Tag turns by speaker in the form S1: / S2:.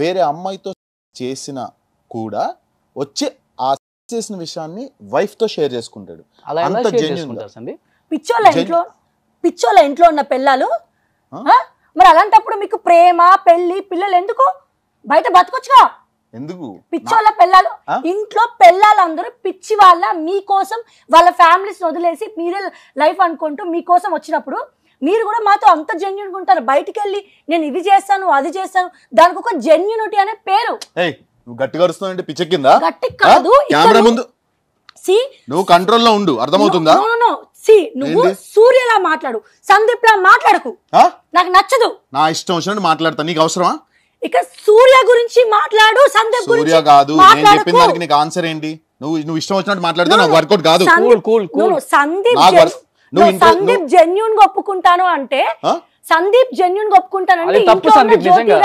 S1: వేరే అమ్మాయితో చేసిన కూడా వచ్చి ఆ చేసిన విషయాన్ని వైఫ్ తో షేర్ చేసుకుంటాడు
S2: పిచ్చోళ్ళ ఇంట్లో పిచ్చోళ్ళ ఇంట్లో ఉన్న పిల్లలు మరి అలాంటప్పుడు మీకు ప్రేమ పెళ్లి పిల్లలు ఎందుకు బయట బతకొచ్చుగా ఎందుకు పిచ్చోళ్ళ పిల్లలు ఇంట్లో పిల్లలు అందరూ పిచ్చి వాళ్ళ మీకోసం వాళ్ళ ఫ్యామిలీస్ వదిలేసి మీరే లైఫ్ అనుకుంటూ మీకోసం వచ్చినప్పుడు మీరు కూడా మాతో అంత జెన్యున్గా ఉంటారు బయటికి వెళ్ళి నేను ఇది చేస్తాను అది చేస్తాను దానికి ఒక జెన్యునిటీ అనే పేరు
S3: నువ్వు గట్టిగా కింద గట్టి కాదు సి నువ్వు కంట్రోల్ ఉండు అర్థమవుతుందా
S2: నువ్వు సూర్యలా మాట్లాడు సందీప్ లా మాట్లాడకు నాకు నచ్చదు
S4: నా ఇష్టం వచ్చినట్టు మాట్లాడతా నీకు అవసరమా
S2: ఇక సూర్య గురించి మాట్లాడు సందీప్ సూర్య కాదు నేను చెప్పిన దానికి
S4: నీకు ఆన్సర్ ఏంటి నువ్వు నువ్వు ఇష్టం వచ్చినట్టు మాట్లాడితే నాకు వర్కౌట్ కాదు సందీప్ సందీప్
S2: జెన్యున్ గా ఒప్పుకుంటాను అంటే సందీప్ జెన్యున్ గా ఒప్పుకుంటాను అంటే